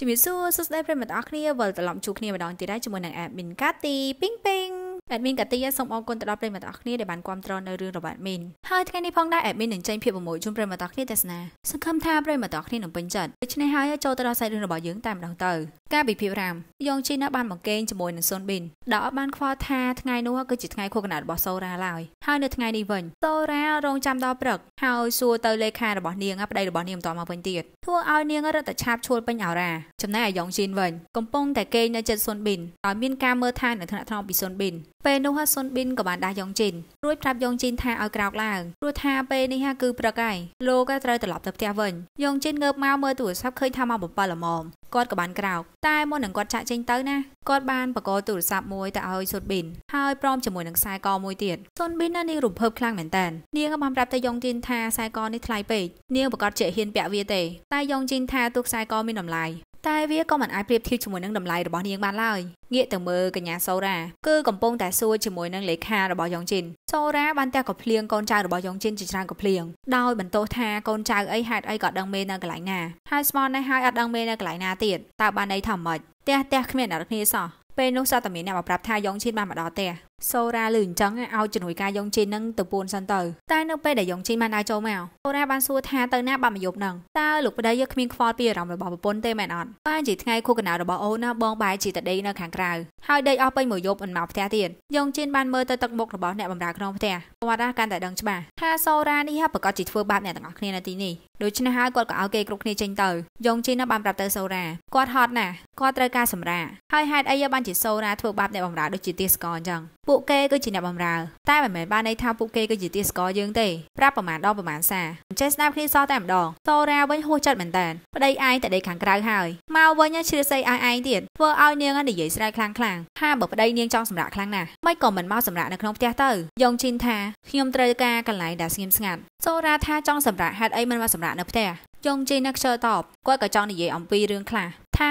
ជំរាបសួរសួស្តីប្រិយមិត្តអរគ្នាវិលត្រឡប់ជួបគ្នាម្ដងទៀតហើយជាមួយនឹង admin កាទីពីងពីងអេដមីនកាទីសូមអរគុណទៅដល់ប្រិយមិត្តអរគ្នាដែលបានគាំទ្រនៅរឿងរបស់អេដមីនហើយថ្ងៃនេះផងដែរអេដមីននឹងចេញភាពប្រមួយជូនប្រិយមិត្តអរគ្នាទេសនាសង្ឃឹមថាប្រិយមិត្តអរគ្នានឹងពេញចិត្តដូច្នេះហើយចូលទៅដល់សាច់រឿងរបស់យើងតែម្ដងទៅការពិភាក្សាយ៉ងជីណាបានបង្កេងជាមួយនឹងស៊ុនប៊ីនដោយអត់បានខ្វល់ថាថ្ងៃនោះគឺជាថ្ងៃខួបកំណើតរបស់សូរ៉ាឡើយហើយនៅថ្ងៃនេះវិញសូរ៉ារងចាំដល់ព្រឹកហើយសួរទៅលេខារបស់នាងប្តីរបស់នាងមិនតមកវិញទៀតធ្វើឲ្យនាងរត់តែឆាបឈួលពេញអរ៉ាចំណែកឯយ៉ងជីនវិញកំពុងតែគេងនៅចិត្តស៊ុនប៊ីនដោយមានការមើលថែនៅថ្នាក់ថ្នងពីស៊ុនប៊ីនពេលនោះសុនប៊ីនក៏បានដាស់យ៉ងជីនរួចប្រាប់យ៉ងជីនថាឲ្យក្រោកឡើងព្រោះថាពេលនេះគឺព្រឹកហើយលោកក៏ត្រូវត្រឡប់ទៅផ្ទះវិញយ៉ងជីនងើបមកមើលទូរស័ព្ទឃើញថាម៉ោង7ល្មមគាត់ក៏បានក្រោកតែមុននឹងគាត់ចាក់ចេញទៅណាគាត់បានបកលទូរស័ព្ទមួយទៅឲ្យសុនប៊ីនហើយព្រមជាមួយនឹងខ្សែកមួយទៀតសុនប៊ីននាងរំភើបខ្លាំងមែនតើនាងក៏បានប្រាប់ទៅយ៉ងជីនថាខ្សែកនេះថ្លៃពេកនាងប្រកាសជាហ៊ានពាក់វាទេតែយ៉ងជីនថាទូខ្សែកមានតម្លៃតែវាក៏មិនអាចប្រៀបធៀបជាមួយនឹងតម្លៃរបស់នាងបានឡើយងាកទៅមើលកញ្ញាសូរ៉ាគឺកំពុងតែសួរជាមួយនឹងលេខារបស់យ៉ងជីនសូរ៉ាបានតែកំភ្លៀងកូនចៅរបស់យ៉ងជីនជាច្រើនកំភ្លៀងដោយបន្ទោសថាកូនចៅអីហេតុអីក៏ដឹងមេនៅកន្លែងណាហើយស្មោះនេះហើយអត់ដឹងមេនៅកន្លែងណាទៀតតើបានន័យថាម៉េចផ្ទះផ្ទះគ្មានអ្នកគ្នាសោះពេលនោះសតមានអ្នកមកប្រាប់ថាយ៉ងឈិនបានមកដល់ផ្ទះសូរ៉ាលឺអញ្ចឹងឲ្យជំនួយការយ៉ងជីនឹងទៅពួនសិនទៅតែនៅពេលដែលយ៉ងជីបានដើរចូលមកសូរ៉ាបានសួរថាទៅណាបាត់មួយយប់ហ្នឹងតើលោកប្តីយកគ្មានខ្វល់ពីអារម្មណ៍របស់ប្រពន្ធទេមែនអត់បានជាថ្ងៃខួបកណ្ដាលរបស់អូនណាបងបែរជាទៅដេកនៅខាងក្រៅហើយដេកអស់ពេញមួយយប់មិនមកផ្ទះទៀតយ៉ងជីបានមើលទៅទឹកមុខរបស់អ្នកបម្រើក្នុងផ្ទះគាត់ណាកាន់តែដឹងច្បាស់ថាសូរ៉ានេះហាក់ប្រកាសជាធ្វើបាបអ្នកទាំងអស់គ្នានៅទីនេះដូច្នេះហើយគាត់ក៏ឲ្យគេគ្រប់គ្នាចេញទៅយ៉ងជីណាបានប្រាប់ទៅសូរ៉ាគាត់ហត់ណាស់គាត់ត្រូវការសម្រាកហើយហេតុអីបានជាសូរ៉ាធ្វើបាបអ្នកបម្រើដូចជាទាសកអញ្ចឹងពួកគេគឺជាអ្នកបម្រើ តែមិនមែនបានន័យថាពួកគេគឺជាទាសករយើងទេប្រាប់ប្រមាណដល់ប្រមាណសាចេះស្ដាប់គ្នាសោះតែម្ដងសូរ៉ាវិញហួសចិត្តមែនតើប្តីឯងតែដេកខាងក្រៅហើយមកវិញជ្រៀតស្អីឲ្យឯងទៀតធ្វើឲ្យនាងនិយាយស្រែកខ្លាំងខ្លាំងថាបើប្តីនាងចង់សម្រាកខ្លាំងណាស់មិនក៏មិនមកសម្រាកនៅក្នុងផ្ទះទៅយ៉ងជីនថាខ្ញុំត្រូវការកន្លែងដែលស្ងៀមស្ងាត់សូរ៉ាថាចង់សម្រាកហេតុអីមិនមកសម្រាកនៅផ្ទះយ៉ងជីននឹកខ្ជិលតបគាត់ក៏ចង់និយាយអំពីរឿងខ្លះថា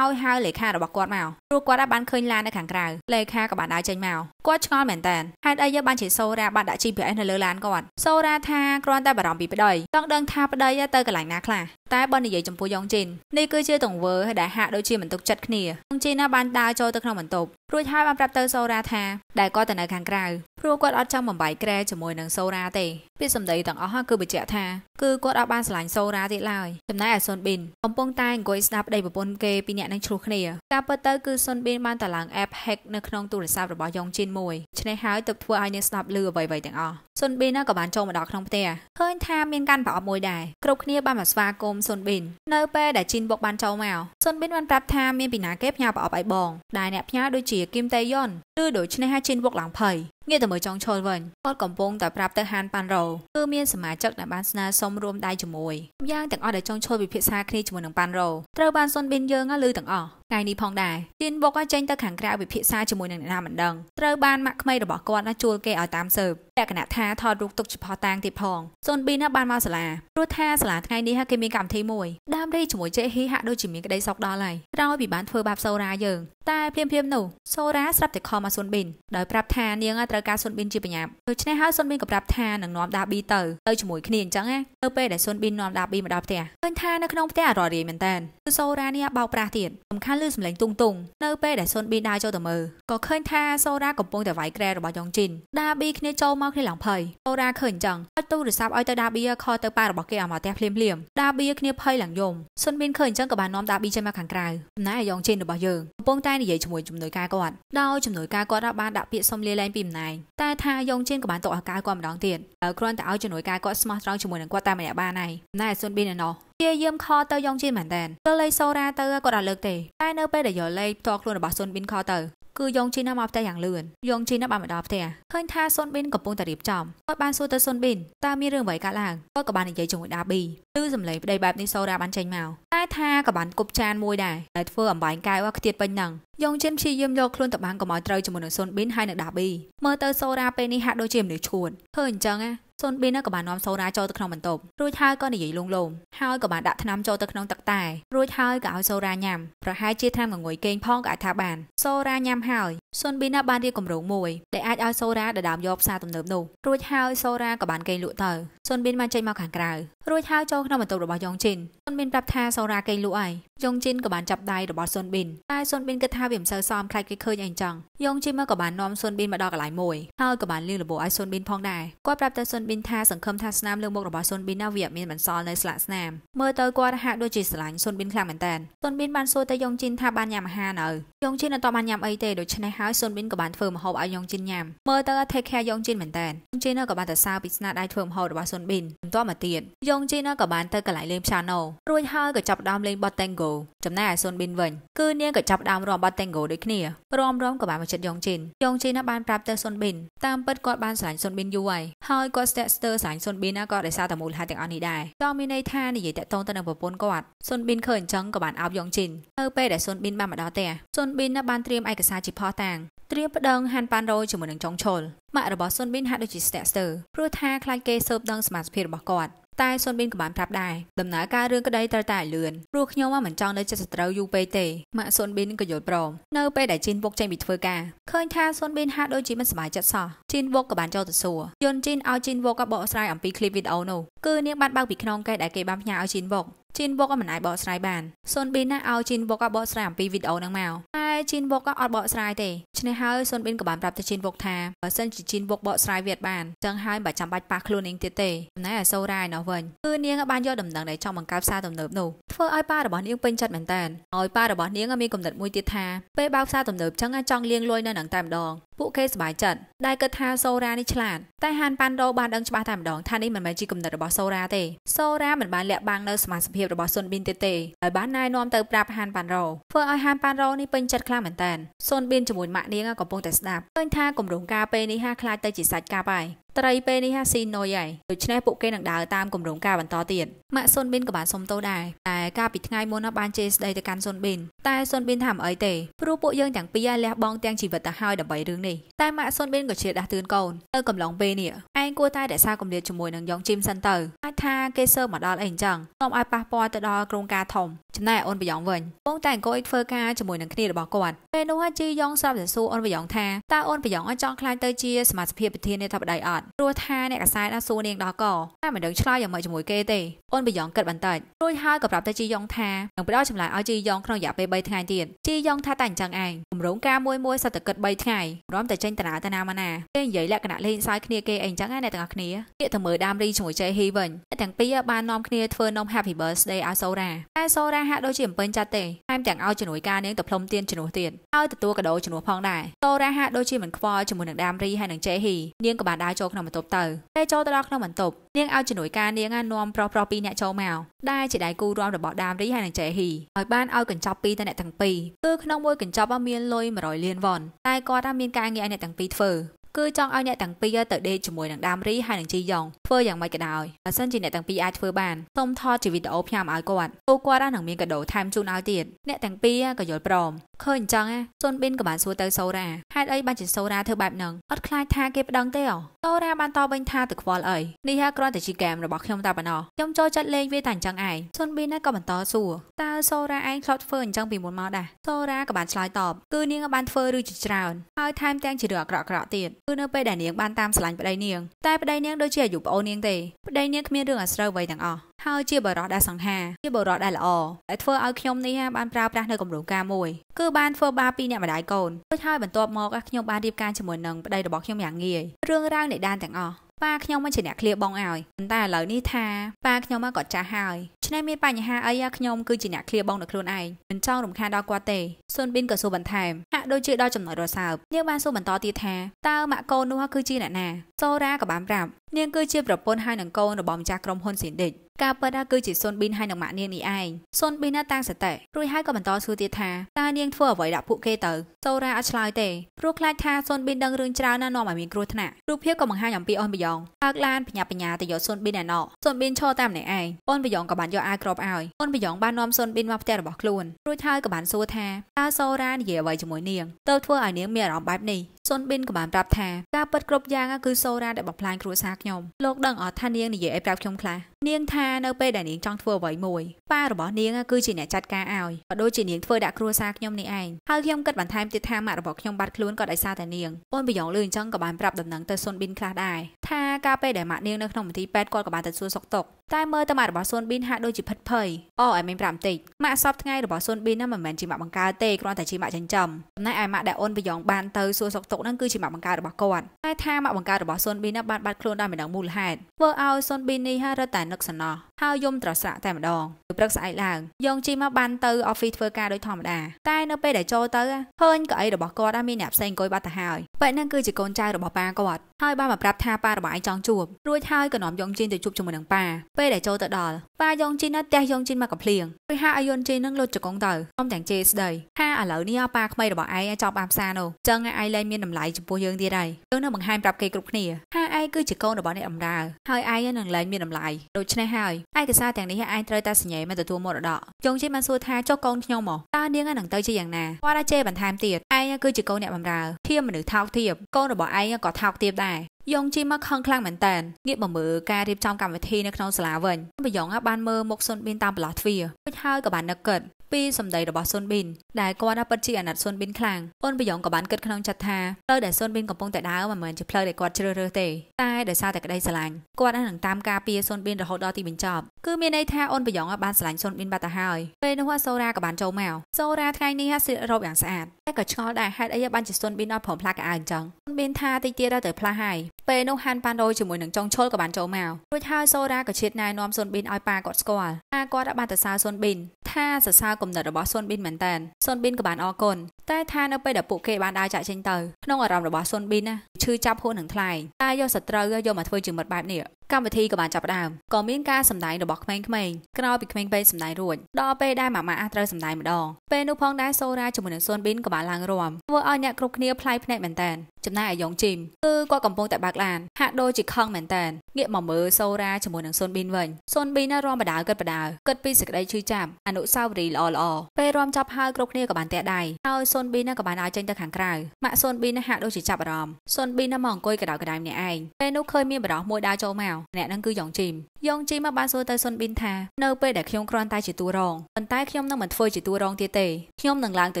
ឲ្យហៅលេខារបស់គាត់មកព្រោះគាត់បានឃើញឡាននៅខាងក្រៅលេខាក៏បានដើរចេញមកគាត់ឆ្ងល់មែនតើហេតុអីយើងបានជាសូរ៉ាបានដាក់ GPS នៅលើឡានគាត់សូរ៉ាថាគ្រាន់តែបារម្ភពីប្តីចង់ដឹងថាប្តីទៅកន្លែងណាខ្លះតែបើនិយាយចំពោះយ៉ងជីននេះគឺជាទង្វើដែលហាក់ដូចជាមិនទុកចិត្តគ្នាយ៉ងជីនបានដើរចូលទៅក្នុងបន្ទប់រួចហើយបានប្រាប់ទៅសូរ៉ាថាដែលគាត់ទៅនៅខាងក្រៅព្រោះគាត់អត់ចង់បំបីក្រែជាមួយនឹងសូរ៉ាទេពាក្យសម្ដីទាំងអស់គឺបញ្ជាក់ថាគឺគាត់អត់បានស្រឡាញ់សូរ៉ាទៀតឡើយចំណែកឯសុនប៊ីនកំពុងតែអង្គុយស្ដាប់ប្តីប្រពន្ធគេពីអ្នកនឹងឆ្លោះគ្នាតាមពិតទៅគឺសុនប៊ីនបានតឡើង app hack នៅក្នុងទូរស័ព្ទរបស់យ៉ងជីនមួយឆ្នេះហើយទើបធ្វើឲ្យអ្នកស្ដាប់ឮអ្វីៗទាំងអស់សុនប៊ីនក៏បានចូលមកដល់ក្នុងផ្ទះឃើញថាមានការប្រអប់មួយដែរគ្រប់គ្នាបានមកស្វាគមន៍សុនប៊ីននៅពេលដែលជីនបុកបានចូលមកសុនប៊ីនបាន ប្រាប់ថាមានពីណាគេផ្ញើប្រអប់ឲ្យបងដែលអ្នកផ្ញើដូចជាគឹមតេយ៉ុនឬដូចឆ្នេះហើយជីនបុកឡើងភ័យងាកទៅមើលចុងឈុលវិញគាត់កំពុងតែប្រាប់ទៅហានប៉ាន់រ៉ូគឺមានសមាជិកដែលបានស្នើសុំរួមដៃជាមួយយ៉ាងទាំងអស់ដែលចុងឈុលពិភាក្សាគ្នាជាមួយនឹងប៉ាន់រ៉ូត្រូវបានសុនប៊ីនយើងឮទាំងអស់ថ្ងៃនេះផងដែរទៀនបុកឲ្យចេញទៅខាងក្រៅវិភាសាជាមួយនឹងអ្នកណាមិនដឹងត្រូវបានម៉ាក់ក្មេងរបស់គាត់ណាជួលគេឲ្យតាមស៊ើបលក្ខណៈថាថតរូបទុកចំហតាងទៀតផងសូនប៊ីណាបានមកសាលាព្រោះថាសាលាថ្ងៃនេះគេមានកម្មវិធីមួយដើមរីជាមួយចេហ៊ីហាក់ដូចជាមានក្តីសោកដល់ហើយក្រោយពីបានធ្វើបាបសូរ៉ាយើងតែភ្លាមភ្លាមនោះសូរ៉ាស្រាប់តែខលមកស៊ុនប៊ីនដោយប្រាប់ថានាងត្រូវការស៊ុនប៊ីនជាប្រញាប់ដូច្នេះហើយស៊ុនប៊ីនក៏ប្រាប់ថានឹងនាំដាប៊ីទៅទៅជាមួយគ្នាអញ្ចឹងណានៅពេលដែលស៊ុនប៊ីននាំដាប៊ីមកដល់ផ្ទះឃើញថានៅក្នុងផ្ទះអររាយមែនតើគឺសូរ៉ានេះបោកប្រាស់ទៀតសំខាន់លឺសំឡេងទុងទុងនៅពេលដែលសុនប៊ីដើរចូលទៅមើលក៏ឃើញថាសូរ៉ាកំពុងតែវាយក្រែរបស់យ៉ងជីនដាប៊ីគ្នាចូលមកគ្នាឡើងភ័យសូរ៉ាឃើញអញ្ចឹងអត់ទូរស័ព្ទឲ្យទៅដាប៊ីខលទៅប៉ារបស់គេឲ្យមកផ្ទះភ្លាមភ្លាម ដាប៊ីគ្នាភ័យឡើងយំសុនប៊ីនឃើញអញ្ចឹងក៏បាននាំដាប៊ីចេញមកខាងក្រៅណាយ៉ងជីនរបស់យើងពុងតែនិយាយជាមួយជំនួយការគាត់ដោយជំនួយការគាត់បានដាក់ពាក្យសុំលាលែងពីអំណាចតែថាយ៉ងជិនក៏បានទុកឱកាសគាត់ម្ដងទៀតហើយគ្រាន់តែឲ្យជំនួយការគាត់ស្មោះត្រង់ជាមួយនឹងគាត់តែម្នាក់បានហើយណែសុនប៊ីណោះជាយាមខទៅយ៉ងជិនមែនតើលេខសូរ៉ាទៅគាត់អត់លើកទេតែនៅពេលដែលយកលេខផ្ទាល់ខ្លួនរបស់សុនប៊ីនខទៅគឺយងជីណាមកផ្ទះយ៉ាងលឿនយងជីណាបានមកដល់ផ្ទះឃើញថាស៊ុនប៊ីនកំពុងតែរៀបចំគាត់បានសួរទៅស៊ុនប៊ីនតើមានរឿងអ្វីកើតឡើងគាត់ក៏បាននិយាយជាមួយដាប៊ីឬសម្លេងប្តីបែបនេះសូរ៉ាបានចេញមកតែថាក៏បានគប់ចានមួយដែរតែធ្វើអំបាញ់កែវឲ្យខ្ទាតពេញនឹងយងជិនព្យាយាមយកខ្លួនទៅបានកុំឲ្យត្រូវជាមួយនឹងស៊ុនប៊ីនហើយនឹងដាប៊ីមើលទៅសូរ៉ាពេលនេះហាក់ដូចជាមនុស្សឈួតធ្វើអញ្ចឹងណាស៊ុនប៊ីនក៏បាននាំសូរ៉ាចូលទៅក្នុងបន្ទប់រួចហើយក៏និយាយលងលោមហើយក៏បានដាក់ថ្នាំចូលទៅក្នុងទឹកតែរួចហើយក៏ឲ្យសូរ៉ាញ៉ាំប្រហែលជា ថ្នាំងងុយគេងផងក៏អាចថាបានសូរ៉ាញ៉ាំហើយស៊ុនប៊ីណាបានរៀបគម្រោងមួយដែលអាចឲ្យសូរ៉ាដដើមយកផ្សារទំនើបនោះរួចហើយសូរ៉ាក៏បានគេងលក់ទៅសុនបៀនបានចេញមកខាងក្រៅរួចហៅចូលក្នុងបន្ទប់របស់យ៉ងជីនសុនបៀនប្រាប់ថាសូរ៉ាគេលក់ហើយយ៉ងជីនក៏បានចាប់ដៃរបស់សុនបៀនតែសុនបៀនគិតថាវាមិនសូវសមខ្លាចគេឃើញអីចឹងយ៉ងជីនមកក៏បាននាំសុនបៀនមកដល់កន្លែងមួយហើយក៏បានលៀងលបឲ្យសុនបៀនផងដែរគាត់ប្រាប់ទៅសុនបៀនថាសង្ឃឹមថាស្នាមលើមុខរបស់សុនបៀនណាវាអត់មានបន្សល់នៅស្លាកស្នាមមើលទៅគាត់ហាក់ដូចជាស្រឡាញ់សុនបៀនខ្លាំងមែនតើសុនបៀនបានសួរទៅយ៉ងជីនថាបានញ៉ាំអាហារនៅយ៉ងជីនអត់បានញ៉ាំអីទេដូច្នេះហើយសុនបៀនក៏បានធ្វើម្ហូបឲ្យយ៉ងជីនញ៉ាំមើលទៅ take care យ៉ងជីនមែនតើយ៉ងជីនក៏បានទៅសើពីស្នាដៃធ្វើម្ហូបរបស់សុនប៊ីនបន្តមកទៀតយ៉ងជីណាក៏បាន ទៅកន្លែងលេងព្យ៉ាណូរួចហើយក៏ចាប់ដើមលេងបទ Tango ចំណែកឯសុនប៊ីនវិញគឺនាងក៏ចាប់ដើមរាំបទ Tango ដូចគ្នារំរំក៏បានមកចិត្តយ៉ងជីនយ៉ងជីណាបានប្រាប់ទៅសុនប៊ីនតាមពិតគាត់បានស្រឡាញ់សុនប៊ីនយូរហើយហើយគាត់ស្ទាក់ស្ទើរស្រឡាញ់សុនប៊ីនណាក៏ដោយសារតែមូលហេតុទាំងអស់នេះដែរតោះមានន័យថានិយាយតាក់ទងទៅនឹងប្រពន្ធគាត់សុនប៊ីនឃើញអញ្ចឹងក៏បានអោបយ៉ងជីននៅពេលដែលសុនប៊ីនបានមកដល់ផ្ទះសុនប៊ីនណាបានត្រៀមឯកសារជាផោះតាងត្រៀមប្តឹងហាន់ប៉ាន់រយជាមួយនឹងចុងឈុលម៉ាក់របស់ស៊ុនប៊ីនហាក់ដូចជាស្ទាក់ស្ទើរព្រោះថាខ្លាចគេស៊ើបដឹងសមត្ថភាពរបស់គាត់តែសុនប៊ីនក៏បានប្រាប់ដែរដំណើរការរឿងក្តីត្រូវតែលឿនព្រោះខ្ញុំមិនចង់នៅចិត្តសត្រូវយូរពេកទេម៉ាក់សុនប៊ីនក៏យល់ព្រមនៅពេលដែលជីនវុកចេញពីធ្វើការឃើញថាសុនប៊ីនហាក់ដូចជាមិនសប្បាយចិត្តសោះជីនវុកក៏បានចូលទៅសួរយន់ជីនឲ្យជីនវុកក៏បកស្រាយអំពីឃ្លីបវីដេអូនោះគឺនាងបានបើកពីខ្នងកេះដែលគេបានផ្ញើឲ្យជីនវុកជីនវុកក៏មិនអាចបកស្រាយបានស៊ុនប៊ីនណាឲ្យជីនវុកក៏បកស្រាយអំពីវីដេអូហ្នឹងមកតែជីនវុកក៏អត់បកស្រាយទេឈ្នេះហើយស៊ុនប៊ីនក៏បានប្រាប់ទៅជីនវុកថាបើសិនជាជីនវុកបកស្រាយវាអត់បានចឹងហើយមិនចាំបាច់ប៉ះខ្លួននាងទៀតទេចំណែកអសូរ៉ាឯណោះវិញគឺនាងបានយកដំណឹងដែលចង់បង្កើតផ្សារទំនើបនោះធ្វើឲ្យប៉ារបស់នាងពេញចិត្តមែនតើឲ្យប៉ារបស់នាងមានគំនិតមួយទៀតថាពេលបើកផ្សារទំនើបចឹងអាចង់លៀងលួយនៅនឹងតែម្ដងពួកគេសប្បាយចិត្តដែលគិតថាសូរ៉ានេះឆ្លាតតែហានប៉ាន់រ៉ូបានដឹងច្បាស់តែម្ដងថានេះមិនមែនជាគំនិតរបស់សូរ៉ាទេសូរ៉ាមិនបានលាក់បាំងនៅសមាសភាពភាពរបស់ស៊ុនប៊ីនទៀតទេហើយបានណែនាំទៅប្រាប់ហានប៉ាន់រ៉ូធ្វើឲ្យហានប៉ាន់រ៉ូនេះពេញចិត្តខ្លាំងមែនតើស៊ុនប៊ីនជាមួយម៉ាក់នាងកំពុងតែស្ដាប់ឃើញថាគម្រោងការពេលនេះហាខ្លាចទៅជាសាច់កាប់ហើយត្រីពេលនេះហាស៊ីនុយហើយដូច្នេះពួកគេនឹងដើរតាមគម្រោងការបន្តទៀតម៉ាក់ស៊ុនប៊ីនក៏បានសុំទោសដែរតែកាលពីថ្ងៃមុនបានជេរស្ដីទៅកាន់ស៊ុនប៊ីនតែស៊ុនប៊ីនថាមិនអីទេព្រោះពួកយើងទាំងពីរហើយលះបង់ទាំងជីវិតទៅហើយដើម្បីរឿងនេះតែម៉ាក់ស៊ុនប៊ីនក៏ជាដាស់តឿនកូននៅកំឡុងពេលនេះឯងគួរតែរក្សាគម្លាតជាមួយនឹងយ៉ងជីមសិនទៅអាចថាគេសើមកដល់អីអញ្ចឹងនាំឲ្យប៉ះពាល់ទៅដល់ក្រុមការធំចំណែកអូនប្រយ៉ងវិញពងតែអង្គុយធ្វើការជាមួយនឹងគ្នារបស់គាត់ពេលនោះជីយ៉ងស្រាប់តែសួរអូនប្រយ៉ងថាតើអូនប្រយ៉ងអាចចង់ខ្លាចទៅជាសមាជិកប្រធានាធិបតីអត់ព្រោះថាអ្នកកសែតសួរនាងដល់កតែមិនដឹងឆ្លើយយ៉ាងម៉េចជាមួយគេទេអូនប្រយ៉ងគិតបន្តិចរួចហើយក៏ប្រាប់ទៅជីយ៉ុងថានឹងផ្ដល់ចម្លើយឲ្យជីយ៉ុងក្នុងរយៈពេល3ថ្ងៃទៀតជីយ៉ុងថាតែអញ្ចឹងឯងគម្រោងការមួយមួយសតកិច្ច3ថ្ងៃព្រមតែចេញតារាតាណាមកណាគេនិយាយលក្ខណៈលេងសើចគ្នាគេអីអញ្ចឹងណាអ្នកទាំងអស់គ្នាគេទៅមើលដាមរីជាមួយជ័យហ៊ីវិញតែទាំងពីរបាននាំគ្នាធ្វើនំ Happy Birthday ឲ្យសូរ៉ាតែសូរ៉ាហាក់ដូចជាអំពើចាត់ទេតាមទាំងឲ្យជំនួយការនាងទៅផ្លុំទៀនជំនួសទៀតឲ្យទទួលកដោជំនួសផងដែរសូរ៉ាហាក់ដូចជាមិនខ្វល់ជាមួយនឹងដាមរីហើយនឹងជ័យហ៊ីនាងក៏បានដើរចូលក្នុងបន្ទប់ទៅពេលចូលទៅដល់ក្នុងបន្ទប់នាងឲ្យជំនួយការនាងនាំប្រុសប្រុសពីរអ្នកចូលមកដែលជាដៃគូរួមរបស់ដាមរីហើយនឹងចេហ៊ីឲ្យបានឲ្យកញ្ចប់ពីរទៅអ្នកទាំងពីរគឺក្នុងមួយកញ្ចប់មានលុយ100លានវ៉ុនតែគាត់មានការងារឲ្យអ្នកទាំងពីរធ្វើគឺចង់ឲ្យអ្នកទាំងពីរទៅដេកជាមួយនឹងដាមរីហើយនឹងជីយ៉ងធ្វើយ៉ាងម៉េចក៏ដោយបើសិនជាអ្នកទាំងពីរអាចធ្វើបានសូមថតជាវីដេអូផ្ញើឲ្យគាត់ពួកគាត់នឹងមានកាដូថែមជូនឲ្យទៀតអ្នកទាំងពីរក៏យល់ព្រមឃើញអញ្ចឹងសុនប៊ីនក៏បានសួរទៅសូរ៉ាហេតុអីបានជាសូរ៉ាធ្វើបែបហ្នឹងអត់ខ្លាចថាគេប្តឹងទេអូសូរ៉ាបានតបវិញថាទៅខ្វល់អីនេះហាគ្រាន់តែជាហ្គេមរបស់ខ្ញុំតែប៉ុណ្ណោះខ្ញុំចូលចិត្តលេងវាតែអញ្ចឹងឯងសុនប៊ីនក៏បន្តសួរតើសូរ៉ាឯងឆ្លត់ធ្វើអញ្ចឹងពីមុនមកដែរសូរ៉ាក៏បានឆ្លើយតបគឺនាងបានធ្វើឬជាច្រើនហើយថែមទាំងជារឿងអាក្រក់ៗទៀតគឺនៅពេលដែលនាងបានតាមស្រឡាញ់ប្តីនាងតែប្តីនាងដូចជាអាយុប្អូននាងទេប្តីនាងគ្មានរឿងអាស្រូវអ្វីទាំងអស់ហើយជាបរិះដែលសង្ហាជាបរិះដែលល្អដែលធ្វើឲ្យខ្ញុំនេះបានប្រើប្រាស់នៅគម្រោងការមួយគឺបានធ្វើបាបពីអ្នកម្ដាយកូនដូចហើយបន្ទាប់មកខ្ញុំបានរៀបការជាមួយនឹងប្តីរបស់ខ្ញុំយ៉ាងងាយរឿងរ៉ាវនៃដានទាំងអស់ប៉ាខ្ញុំមិនជាអ្នកឃ្លៀបងឲ្យប៉ុន្តែឥឡូវនេះថាប៉ាខ្ញុំមកក៏ចាស់ហើយឆ្នេះមានបញ្ហាអីខ្ញុំគឺជាអ្នកឃ្លៀបងដល់ខ្លួនឯងមិនចង់រំខានដល់គាត់ទេស៊ុនប៊ីនក៏សួរបន្ថែមហាក់ដូចជាដល់ចំណុចរសើបនាងបានសួរបន្តទៀតថាតើម៉ាក់កូននោះគឺជាអ្នកណាសូរ៉ាក៏បានប្រាប់នាងគឺជាប្រពន្ធហើយនឹងកូនរបស់ម្ចាស់ក្រុមហ៊ុនស៊ីនឌិចការពិតគឺជាស៊ុនប៊ីនហើយនឹងម៉ាក់នាងនេះឯងស៊ុនប៊ីនតាំងសតិរួចហើយក៏បន្តសួរទៀតថាតើនាងធ្វើអ្វីដាក់ពួកគេទៅសូរ៉ាអត់ឆ្លើយទេព្រោះខ្លាចថាស៊ុនប៊ីនដឹងរឿងច្រើនណាស់នាំឲ្យមានគ្រោះថ្នាក់រូបភាពក៏បង្ហាញអំពីអូនបយយ៉ងបើកឡានបញ្ញាបញ្ញាទៅយកស៊ុនប៊ីនឯណោស៊ុនប៊ីនឈរតាមអ្នកឯងប៉ុនប្រយ៉ងក៏បានយកអាវក្របឲ្យប៉ុនប្រយ៉ងបាននាំស៊ុនប៊ីនមកផ្ទះរបស់ខ្លួនរួចហើយក៏បានសួរថាតើសូរ៉ានិយាយអ្វីជាមួយនាងទៅធ្វើឲ្យនាងមានអារម្មណ៍បែបនេះស៊ុនប៊ីនក៏បានប្រាប់ថាការពិតគ្រប់យ៉ាងគឺសូរ៉ាដែលបំផ្លាញគ្រួសារខ្ញុំលោកដឹងអត់ថានាងនិយាយឲ្យប្រាប់ខ្ញុំខ្លះនាងថានៅពេលដែលនាងចង់ធ្វើអ្វីមួយប៉ារបស់នាងគឺជាអ្នកចាត់ការឲ្យក៏ដូចជានាងធ្វើដាក់គ្រួសារខ្ញុំនេះឯងហើយខ្ញុំគិតបន្ថែមទៀតថាម៉ាក់របស់ខ្ញុំបាត់ខ្លួនក៏ដោយសារតែនាងអូនប្រយ៉ងលឺអញ្ចឹងក៏បានប្រាប់ដំណឹងទៅស៊ុនប៊ីនខ្លះដែរថាការពេលដែលម៉ាក់នាងនៅក្នុងមន្ទីរពេទ្យគាត់ក៏បានទៅសួរសុខទុក្ខតែមើលទៅម៉ាក់របស់ស៊ុនប៊ីនហាក់ដូចជាភិតភ័យអូអែមានប្រាំតិចម៉ាក់សពថ្ងៃរបស់ស៊ុនប៊ីនហ្នឹងមិនមែនជាម៉ាក់បង្ការទេគ្រាន់តែជាម៉ាក់ចិញ្ចឹមចំណែកឯម៉ាក់ដែលអូនប្រយ៉ងបានទៅសួរសុខទុក្ខហ្នឹងគឺជាម៉ាក់បង្ការរបស់គាត់តែថាម៉ាក់បង្ការរបស់ស៊ុនប៊ីនហ្នឹងបានបាត់ខ្លួនដោយមិនដឹងមូលហេតុធ្វើឲ្យស៊ុនប៊ីននេះហាក់រត់តែនៅនឹកសំណោះហើយយំត្រសាក់តែម្ដងព្រឹកស្អែកឡើងយងជីមកបានទៅអอฟហ្វិសធ្វើការដោយធម្មតាតែនៅពេលដែលចូលទៅឃើញកៅអីរបស់គាត់មានអ្នកផ្សេងអង្គុយបាត់ទៅហើយបែកហ្នឹងគឺជាកូនចៅរបស់ប៉ាគាត់ហើយបានមកប្រាប់ថាប៉ារបស់ឯងចង់ជួបរួចហើយក៏នាំយងជីទៅជួបជាមួយនឹងប៉ាពេលដែលចូលទៅដល់ប៉ាយងជីនៅផ្ទះយងជីមកកំភ្លៀងពេលហាអាយុនជីនឹងលុតជកងទៅខ្ញុំទាំងជេស្ដីថាឥឡូវនេះប៉ាក្មីរបស់ឯងចង់បានផ្សារនោះចឹងឯងលែងមានតម្លៃចំពោះយើងទៀតហើយយើងនៅបង្ហាញប្រាប់គេគ្រប់គ្នាថាឯងគឺជាកូនរបស់អ្នកអំរាហើយឯងនឹងលែងមានតម្លៃដូច្នេះហើយឯកសារទាំងនេះឯងត្រូវតែសញ្ញាមកទទួលមរតកចុងជិះបានសួរថាចុះកូនខ្ញុំមកតើនាងនឹងទៅជាយ៉ាងណាគាត់ថាជេរបន្ថែមទៀតឯងគឺជាកូនអ្នកបម្រើធៀមមនុស្សថោកធៀបកូនរបស់ឯងក៏ថោកធៀបដែរយ៉ងជីមកខឹងខ្លាំងមែនតើងាកមកមើលការរៀបចំកម្មវិធីនៅក្នុងសាលាវិញបយ៉ងបានមើលមុខសុនបៀនតាមប្រឡោះទ្វារពេចហើយក៏បាននឹកគិតពីសម្ដីរបស់ស៊ុនប៊ីនដែលគាត់ពិតជាអាណិតស៊ុនប៊ីនខ្លាំងអូនប្រយ៉ងក៏បានគិតក្នុងចិត្តថាផ្លូវដែលស៊ុនប៊ីនកំពុងតែដើរមិនមែនជាផ្លូវដែលគាត់ជ្រើសរើសទេតែដោយសារតែក្តីស្រឡាញ់គាត់នឹងតាមការពារស៊ុនប៊ីនរហូតដល់ទីបញ្ចប់គឺមានន័យថាអូនប្រយ៉ងបានស្រឡាញ់ស៊ុនប៊ីនបាត់ទៅហើយពេលនោះសូរ៉ាក៏បានចូលមកសូរ៉ាថ្ងៃនេះហាក់ស្លៀករ៉ូបយ៉ាងស្អាតតែក៏ឆ្ងល់ដែរហេតុអីបានជាស៊ុនប៊ីនអត់ព្រមផ្លាស់កៅអៅអញ្ចឹងស៊ុនប៊ីនថាតិចទៀតដល់ទៅផ្លាស់ហើយពេលនោះហានប៉ាន់រយជាមួយនឹងចុងឈុលក៏បានចូលមករួចហើយសូរ៉ាក៏ឈិតណែនាំស៊ុនប៊ីនឲ្យប៉ាគាត់ស្គាល់ប៉ាគាត់បានទៅសារស៊ុនប៊ីនថាសរសើរការគំនិតរបស់ស៊ុនប៊ីនមែនតែនស៊ុនប៊ីនក៏បានអរគុណតែថានៅពេលដែលពួកគេបានដើរចាក់ចេញទៅក្នុងអារម្មណ៍របស់ស៊ុនប៊ីនណាឈឺចាប់ហួរនឹងថ្លែងតែយកសត្រូវយកមកធ្វើជាមិត្តបែបនេះកម្មវិធីក៏បានចាប់ផ្ដើមក៏មានការសម្ដែងរបស់ក្មេងៗក្រោយពីក្មេងពេកសម្ដែងរួចដល់ពេលដែលម៉ាម៉ាអាចត្រូវសម្ដែងម្ដងពេលនោះផងដែរសូរ៉ាជាមួយនឹងស៊ុនប៊ីនក៏បានឡើងរាំធ្វើឲ្យអ្នកគ្រប់គ្នាផ្លាយភ្នែកមែនតើចំណែកឯយ៉ងជីមគឺគាត់កំពុងតែបើកឡានហាក់ដូចជាខឹងមែនតើងាកមកមើលសូរ៉ាជាមួយនឹងស៊ុនប៊ីនវិញស៊ុនប៊ីនរាំបដាគិតបដាគិតពីសេចក្តីឈឺចាប់អនុស្សាវរីយ៍ល្អល្អពេលរាំចប់ហើយគ្រប់គ្នាក៏បានតែដៃហើយស៊ុនប៊ីនក៏បានឲ្យចេញទៅខាងក្រៅម៉ាក់ស៊ុនប៊ីនហាក់ដូចជាចាប់អារម្មណ៍ស៊ុនប៊ីនមកអង្គុយកដៅកដៅម្នាក់ឯងពេលនោះឃើញមានបរោះមួយដើរចូលមកអ្នកនឹងគឺយ៉ងជីមយ៉ងជីមបានសួរទៅសុនប៊ីនថានៅពេលដែលខ្ញុំគ្រាន់តែជាតួរងប៉ុន្តែខ្ញុំនឹងមិនធ្វើជាតួរងទៀតទេខ្ញុំនឹងឡើងទៅ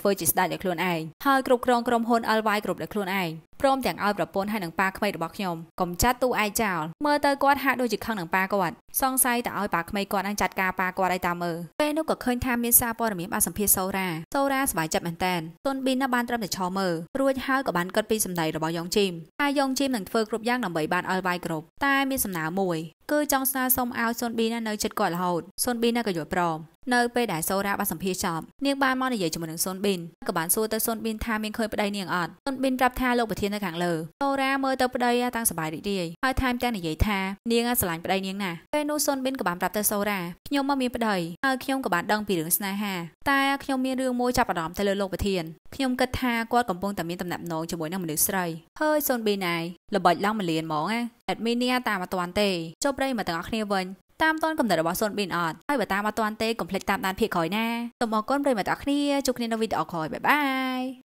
ធ្វើជាស្ដេចដោយខ្លួនឯងហើយគ្រប់គ្រងក្រុមហ៊ុន LY គ្រប់ដោយខ្លួនឯងព្រមទាំងឲ្យប្រពន្ធហើយនឹងប៉ាក្មេករបស់ខ្ញុំកុំចាត់ទូឯងចោលមើលទៅគាត់ហាក់ដូចជាខឹងនឹងប៉ាគាត់សង្ស័យតែឲ្យប៉ាក្មេកគាត់នឹងចាត់ការប៉ាគាត់ឲ្យតាមមើលពេលនោះក៏ឃើញថាមានសារព័ត៌មានបានសម្ភាសសូរ៉ាសូរ៉ាសប្បាយចិត្តមែនតើតុនប៊ីនបានត្រឹមតែឈរមើលរួចហើយក៏បានគិតពីសម្ដីរបស់យ៉ងជីមថាយ៉ងជីមនឹងធ្វើគ្រប់យ៉ាងដើម្បីបានឲ្យវាយគ្រប់តែមានសំណើមួយគឺចង់ស្នើសុំឲ្យស៊ុនប៊ីណានៅជិតគាត់រហូតស៊ុនប៊ីណាក៏យល់ព្រមនៅពេលដែលសូរ៉ាបានសម្ភាសចប់នាងបានមកនិយាយជាមួយនឹងស៊ុនប៊ីនក៏បានសួរទៅស៊ុនប៊ីនថាមានឃើញប្តីនាងអត់ស៊ុនប៊ីនប្រាប់ថាលោកប្រធាននៅខាងលើសូរ៉ាមើលទៅប្តីតាំងសบายរីករាយហើយថែមទាំងនិយាយថានាងស្រឡាញ់ប្តីនាងណាស់ពេលនោះស៊ុនប៊ីនក៏បានប្រាប់ទៅសូរ៉ាខ្ញុំមកមានប្តីហើយខ្ញុំក៏បានដឹងពីរឿងស្នេហាតែខ្ញុំមានរឿងមួយចាប់អារម្មណ៍ទៅលើលោកប្រធានខ្ញុំគិតថាគាត់កំពុងតែមានតំណែងជាមួយនឹងមនុស្សស្រីហើយសូនប៊ីណៃល្បិចឡងមលៀនហ្មងណាអេដមីនីតាមអត់តាន់ទេចូលប្រិយមកទាំងអស់គ្នាវិញតាមតនកំណត់របស់សូនប៊ីនអត់ហើយបើតាមអត់តាន់ទេកុំភ្លេចតាមដានភាគក្រោយណាសូមអរគុណប្រិយមិត្តទាំងអស់គ្នាជួបគ្នានៅវីដេអូក្រោយបាយបាយ